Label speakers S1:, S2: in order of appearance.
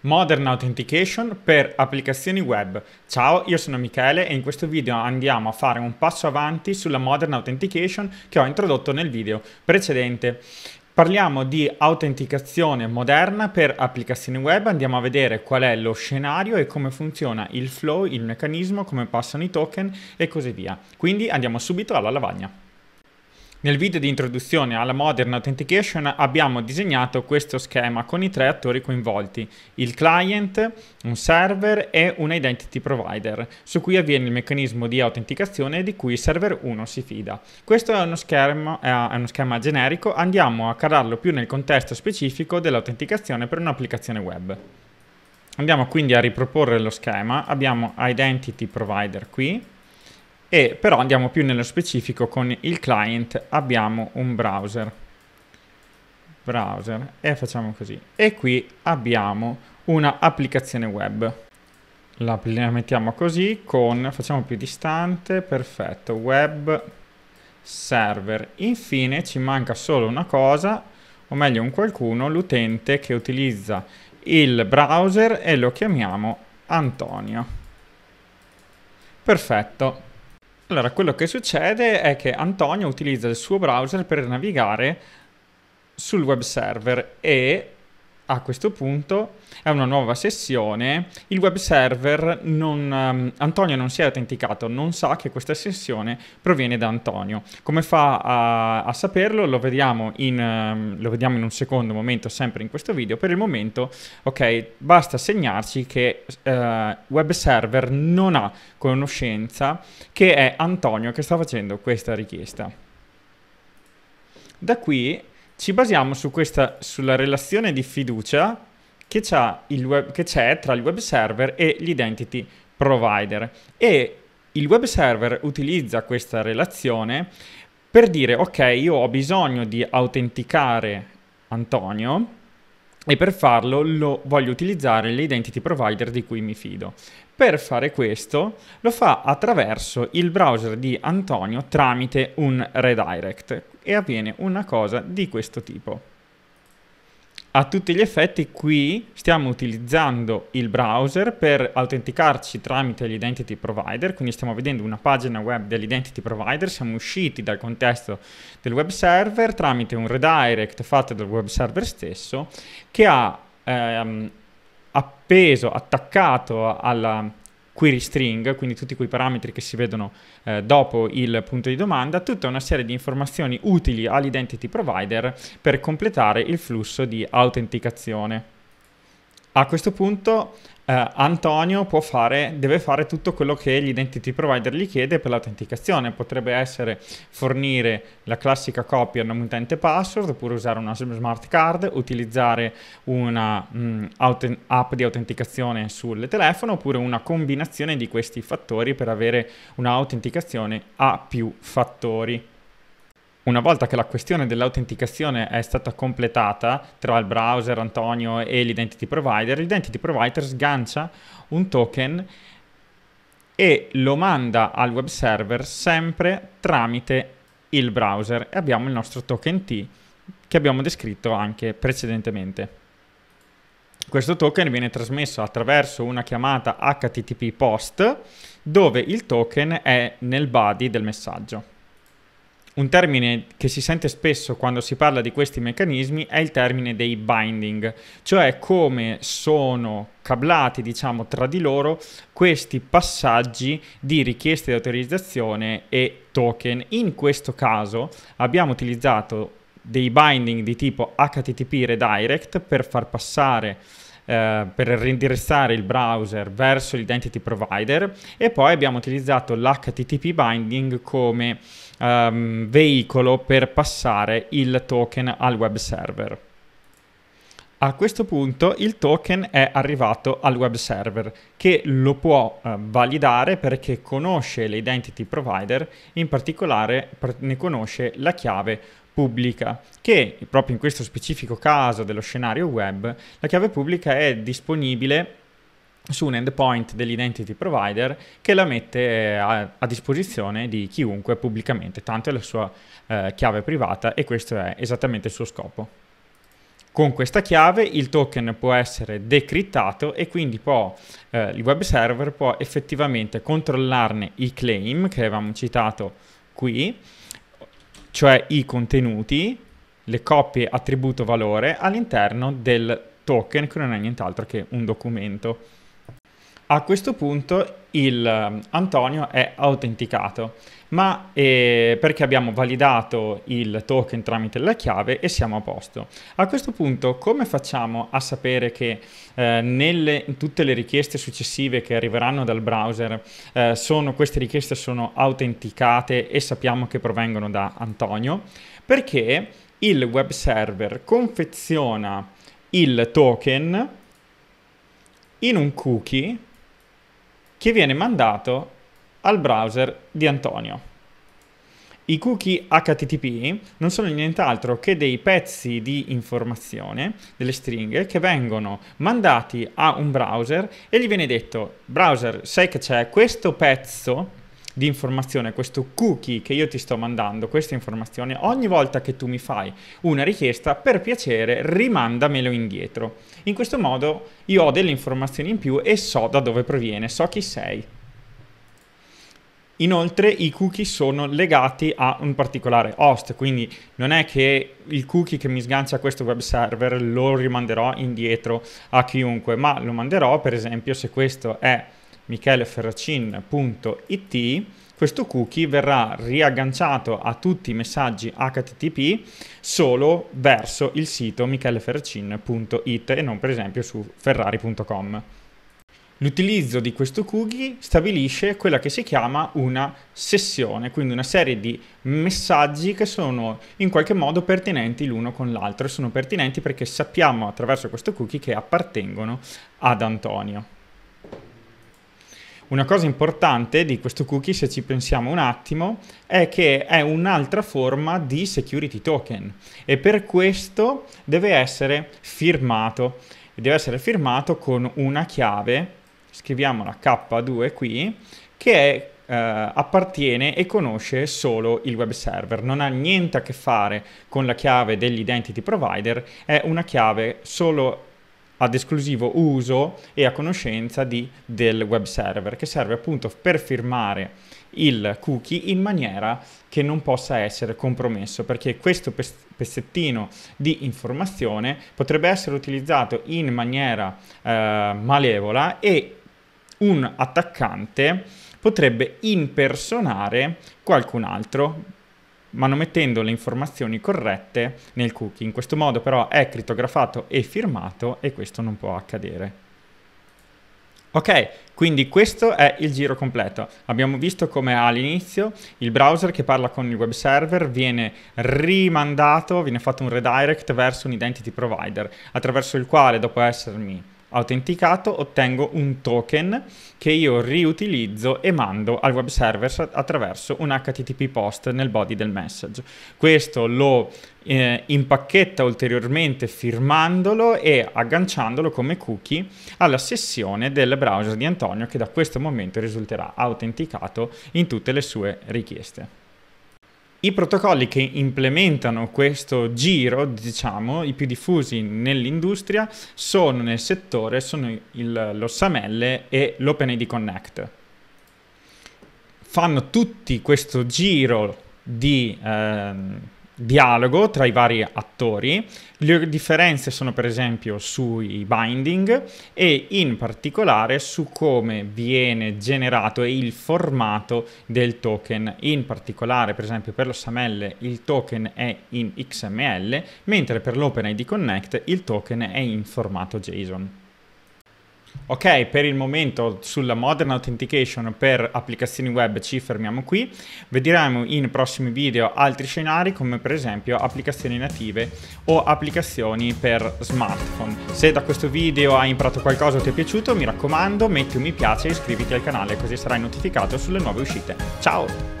S1: Modern Authentication per applicazioni web. Ciao, io sono Michele e in questo video andiamo a fare un passo avanti sulla Modern Authentication che ho introdotto nel video precedente. Parliamo di autenticazione moderna per applicazioni web, andiamo a vedere qual è lo scenario e come funziona il flow, il meccanismo, come passano i token e così via. Quindi andiamo subito alla lavagna. Nel video di introduzione alla Modern Authentication abbiamo disegnato questo schema con i tre attori coinvolti, il client, un server e un identity provider, su cui avviene il meccanismo di autenticazione di cui il server 1 si fida. Questo è uno, schermo, eh, è uno schema generico, andiamo a calarlo più nel contesto specifico dell'autenticazione per un'applicazione web. Andiamo quindi a riproporre lo schema, abbiamo identity provider qui, e però andiamo più nello specifico con il client abbiamo un browser browser e facciamo così e qui abbiamo una applicazione web la, mettiamo così con facciamo più distante perfetto web server infine ci manca solo una cosa o meglio un qualcuno l'utente che utilizza il browser e lo chiamiamo Antonio perfetto allora, quello che succede è che Antonio utilizza il suo browser per navigare sul web server e a questo punto è una nuova sessione, il web server non, um, Antonio non si è autenticato, non sa che questa sessione proviene da Antonio. Come fa a, a saperlo? Lo vediamo, in, um, lo vediamo, in, un secondo momento, sempre in questo video. Per il momento, ok, basta segnarci che uh, web server non ha conoscenza che è Antonio che sta facendo questa richiesta. Da qui ci basiamo su questa, sulla relazione di fiducia che, web, che c'è tra il web server e l'identity provider. E il web server utilizza questa relazione per dire ok, io ho bisogno di autenticare Antonio e per farlo voglio utilizzare l'identity provider di cui mi fido. Per fare questo lo fa attraverso il browser di Antonio tramite un redirect e avviene una cosa di questo tipo. A tutti gli effetti qui stiamo utilizzando il browser per autenticarci tramite l'identity provider, quindi stiamo vedendo una pagina web dell'identity provider, siamo usciti dal contesto del web server tramite un redirect fatto dal web server stesso che ha ehm, appeso, attaccato alla, query string, quindi tutti quei parametri che si vedono eh, dopo il punto di domanda, tutta una serie di informazioni utili all'identity provider per completare il flusso di autenticazione. A questo punto Uh, Antonio può fare, deve fare tutto quello che l'identity provider gli chiede per l'autenticazione. Potrebbe essere fornire la classica copia a un utente password, oppure usare una smart card, utilizzare una mh, mm, auten- app di autenticazione sul telefono, oppure una combinazione di questi fattori per avere un'autenticazione a più fattori. Una volta che la questione dell'autenticazione è stata completata tra il browser, Antonio e l'identity provider, l'identity provider sgancia un token e lo manda al web server sempre tramite il browser e abbiamo il nostro token T che abbiamo descritto anche precedentemente. Questo token viene trasmesso attraverso una chiamata HTTP post dove il token è nel body del messaggio. Un termine che si sente spesso quando si parla di questi meccanismi è il termine dei binding, cioè come sono cablati diciamo, tra di loro questi passaggi di richieste di autorizzazione e token. In questo caso abbiamo utilizzato dei binding di tipo HTTP redirect per far passare eh, per reindirizzare il browser verso l'identity provider e poi abbiamo utilizzato l'HTTP binding come ehm, veicolo per passare il token al web server. A questo punto il token è arrivato al web server che lo può eh, validare perché conosce l'identity provider, in particolare ne conosce la chiave pubblica, che proprio in questo specifico caso dello scenario web, la chiave pubblica è disponibile su un endpoint dell'identity provider che la mette eh, a, a disposizione di chiunque pubblicamente, tanto è la sua eh, chiave privata e questo è esattamente il suo scopo. Con questa chiave il token può essere decriptato e quindi può, eh, il web server può effettivamente controllarne i claim che avevamo citato qui cioè i contenuti, le coppie attributo valore all'interno del token che non è nient'altro che un documento. A questo punto il ehm, Antonio è autenticato, ma eh, perché abbiamo validato il token tramite la chiave e siamo a posto. A questo punto come facciamo a sapere che eh, nelle, in tutte le richieste successive che arriveranno dal browser eh, sono, queste richieste sono autenticate e sappiamo che provengono da Antonio? Perché il web server confeziona il token in un cookie che viene mandato al browser di Antonio. I cookie HTTP non sono nient'altro che dei pezzi di informazione, delle stringhe, che vengono mandati a un browser e gli viene detto, browser, sai che c'è questo pezzo di informazione, questo cookie che io ti sto mandando, questa informazione, ogni volta che tu mi fai una richiesta, per piacere rimandamelo indietro. In questo modo io ho delle informazioni in più e so da dove proviene, so chi sei. Inoltre i cookie sono legati a un particolare host, quindi non è che il cookie che mi sgancia questo web server lo rimanderò indietro a chiunque, ma lo manderò per esempio se questo è micheleferracin.it questo cookie verrà riagganciato a tutti i messaggi HTTP solo verso il sito micheleferracin.it e non per esempio su ferrari.com. L'utilizzo di questo cookie stabilisce quella che si chiama una sessione, quindi una serie di messaggi che sono in qualche modo pertinenti l'uno con l'altro, sono pertinenti perché sappiamo attraverso questo cookie che appartengono ad Antonio. Una cosa importante di questo cookie, se ci pensiamo un attimo, è che è un'altra forma di security token e per questo deve essere firmato. Deve essere firmato con una chiave, scriviamo la K2 qui, che è Uh, eh, appartiene e conosce solo il web server, non ha niente a che fare con la chiave dell'identity provider, è una chiave solo ad esclusivo uso e a conoscenza di, del web server, che serve appunto per firmare il cookie in maniera che non possa essere compromesso, perché questo pezzettino di informazione potrebbe essere utilizzato in maniera eh, malevola e un attaccante potrebbe impersonare qualcun altro manomettendo le informazioni corrette nel cookie. In questo modo però è crittografato e firmato e questo non può accadere. Ok, quindi questo è il giro completo. Abbiamo visto come all'inizio il browser che parla con il web server viene rimandato, viene fatto un redirect verso un identity provider, attraverso il quale dopo essermi autenticato ottengo un token che io riutilizzo e mando al web server attraverso un HTTP post nel body del message. Questo lo eh, impacchetta ulteriormente firmandolo e agganciandolo come cookie alla sessione del browser di Antonio che da questo momento risulterà autenticato in tutte le sue richieste. I protocolli che implementano questo giro, diciamo, i più diffusi nell'industria sono nel settore, sono il, l'OSAML e l'OpenID Connect. Fanno tutti questo giro di... Ehm, dialogo tra i vari attori, le differenze sono per esempio sui binding e in particolare su come viene generato il formato del token. In particolare per esempio per l'OSML il token è in XML, mentre per l'OpenID Connect il token è in formato JSON. Ok, per il momento sulla Modern Authentication per applicazioni web ci fermiamo qui. Vedremo in prossimi video altri scenari come per esempio applicazioni native o applicazioni per smartphone. Se da questo video hai imparato qualcosa o ti è piaciuto, mi raccomando, metti un mi piace e iscriviti al canale così sarai notificato sulle nuove uscite. Ciao!